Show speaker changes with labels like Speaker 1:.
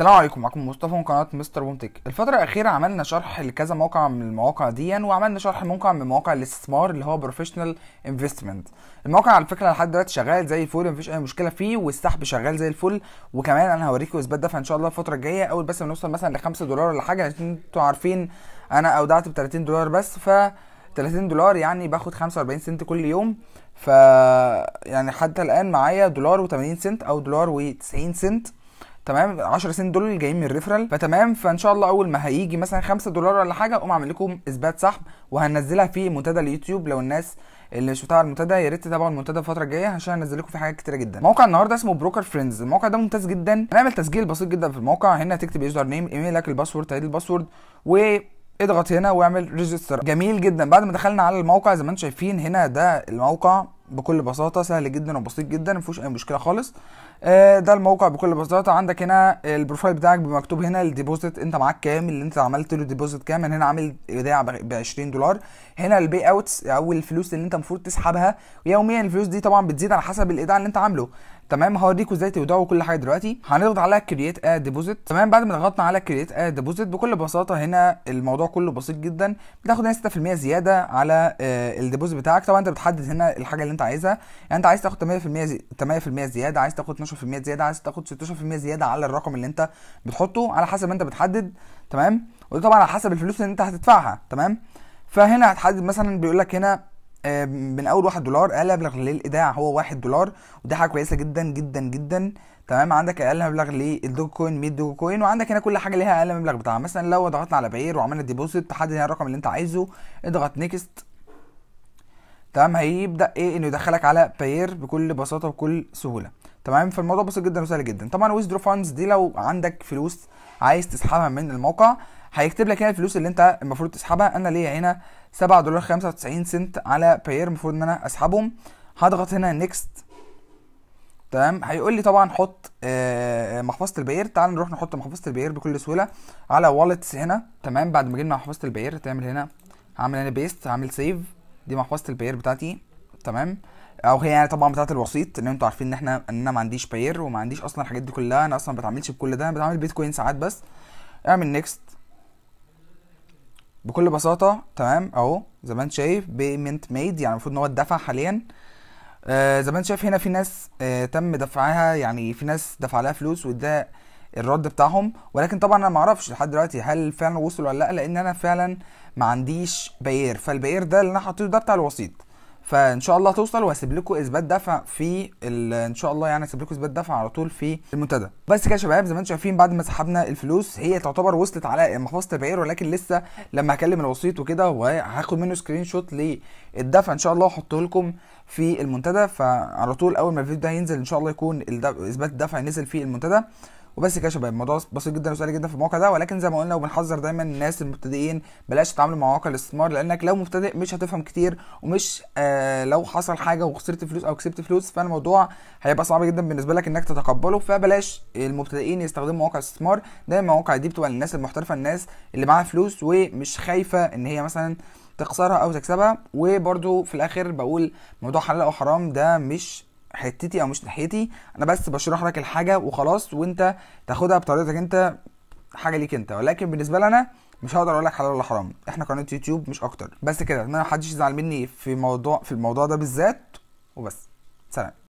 Speaker 1: السلام عليكم معكم مصطفى من قناه مستر بونتك الفتره الاخيره عملنا شرح لكذا موقع من المواقع دي يعني وعملنا شرح موقع من مواقع الاستثمار اللي هو بروفيشنال انفستمنت الموقع على فكره لحد دلوقتي شغال زي الفل مفيش اي مشكله فيه والسحب شغال زي الفل وكمان انا هوريكم اثبات دفع ان شاء الله الفتره الجايه اول بس ما نوصل مثلا ل 5 دولار ولا حاجه عشان انتوا عارفين انا اودعت ب 30 دولار بس ف 30 دولار يعني باخد 45 سنت كل يوم ف يعني حتى الان معايا دولار و80 سنت او دولار و90 سنت تمام 10 سنت دول جايين من الريفرال فتمام فان شاء الله اول ما هيجي مثلا 5 دولار ولا حاجه اقوم اعمل لكم اثبات سحب وهنزلها في منتدى اليوتيوب لو الناس اللي شفتها على المنتدى يا ريت تتابعوا المنتدى الفتره الجايه عشان انزل لكم فيه حاجات كتيره جدا موقع النهارده اسمه بروكر فريندز الموقع ده ممتاز جدا هنعمل تسجيل بسيط جدا في الموقع هنا تكتب يوزر نيم ايميلك الباسورد تعيد الباسورد و اضغط هنا واعمل ريجستر جميل جدا بعد ما دخلنا على الموقع زي ما انتم شايفين هنا ده الموقع بكل بساطه سهل جدا وبسيط جدا ما فيهوش اي مشكله خالص آه، ده الموقع بكل بساطه عندك هنا البروفايل بتاعك مكتوب هنا الديبوزيت انت معاك كام اللي انت عملت له ديبوزيت كام انا يعني هنا عامل ايداع ب 20 دولار هنا البي اوتس او الفلوس اللي انت المفروض تسحبها يوميا الفلوس دي طبعا بتزيد على حسب الايداع اللي انت عامله تمام هوريكم ازاي تودعوا كل حاجه دلوقتي هنضغط على كرييت ا ديبوزيت تمام بعد ما ضغطنا على كرييت ا ديبوزيت بكل بساطه هنا الموضوع كله بسيط جدا بتاخد هنا 6% زياده على آه، الديبوزيت بتاعك طبعا انت بتحدد هنا الحاجه اللي انت عايزها يعني انت عايز تاخد 8% 8% زياده عايز تاخد 16% زياده عايز تاخد 16% زياده على الرقم اللي انت بتحطه على حسب ما انت بتحدد تمام وده طبعا على حسب الفلوس اللي انت هتدفعها تمام فهنا هتحدد مثلا بيقول لك هنا آه، من اول 1 دولار اقل مبلغ للايداع هو 1 دولار ودي حاجه كويسه جدا جدا جدا تمام عندك اقل مبلغ للدوج كوين 100 دوج كوين وعندك هنا كل حاجه ليها اقل مبلغ بتاعها مثلا لو ضغطنا على بعير وعملنا ديبوزيت تحدد هنا الرقم اللي انت عايزه اضغط نيكست تمام هيبدا ايه انه يدخلك على باير بكل بساطه وبكل سهوله تمام فالموضوع بسيط جدا وسهل جدا طبعا ويزدرو فاندز دي لو عندك فلوس عايز تسحبها من الموقع هيكتب لك هنا الفلوس اللي انت المفروض تسحبها انا ليا هنا 7 دولار 95 سنت على باير المفروض ان انا اسحبهم هضغط هنا نيكست تمام هيقول لي طبعا حط آه، آه، محفظه البير تعال نروح نحط محفظه البير بكل سهوله على والتس هنا تمام بعد ما جبنا محفظه البير تعمل هنا هعمل هنا بيست هعمل سيف دي محفظه البير بتاعتي تمام او هي يعني طبعا بتاعه الوسيط ان انتوا عارفين ان احنا ان انا ما عنديش باير وما عنديش اصلا الحاجات دي كلها انا اصلا ما بتعاملش بكل ده انا بتعامل بيتكوين ساعات بس اعمل نيكست بكل بساطه تمام اهو زي ما انت شايف بيمنت ميد يعني المفروض ان هو اتدفع حاليا آه زي ما انت شايف هنا في ناس آه تم دفعها يعني في ناس دفع لها فلوس وده الرد بتاعهم ولكن طبعا انا ما اعرفش لحد دلوقتي هل فعلا وصلوا ولا لا لان انا فعلا ما عنديش باير فالباير ده اللي انا حاطه ده بتاع الوسيط فان شاء الله هتوصل وهسيب لكم اثبات دفع في ان شاء الله يعني هسيب لكم اثبات دفع على طول في المنتدى بس كده يا شباب زي ما انتم شايفين بعد ما سحبنا الفلوس هي تعتبر وصلت على محفظه البعير ولكن لسه لما هكلم الوسيط وكده وهاخد منه سكرين شوت للدفع ان شاء الله واحطه لكم في المنتدى فعلى طول اول ما الفيديو ده ينزل ان شاء الله يكون اثبات الدفع نزل في المنتدى وبس كده يا شباب الموضوع بسيط جدا وسهل جدا في الموقع ده ولكن زي ما قلنا وبنحذر دايما الناس المبتدئين بلاش تتعاملوا مع مواقع الاستثمار لانك لو مبتدئ مش هتفهم كتير ومش آه لو حصل حاجه وخسرت فلوس او كسبت فلوس فالموضوع هيبقى صعب جدا بالنسبه لك انك تتقبله فبلاش المبتدئين يستخدموا مواقع الاستثمار دايما المواقع دي بتبقى للناس المحترفه الناس اللي معاها فلوس ومش خايفه ان هي مثلا تخسرها او تكسبها وبرده في الاخر بقول موضوع حلال او حرام ده مش حتتي او مش ناحيتي انا بس بشرح لك الحاجه وخلاص وانت تاخدها بطريقتك انت حاجه ليك انت ولكن بالنسبه لي انا مش هقدر اقول لك حلال ولا حرام احنا قناه يوتيوب مش اكتر بس كده ما محدش يزعل مني في موضوع في الموضوع ده بالذات وبس سلام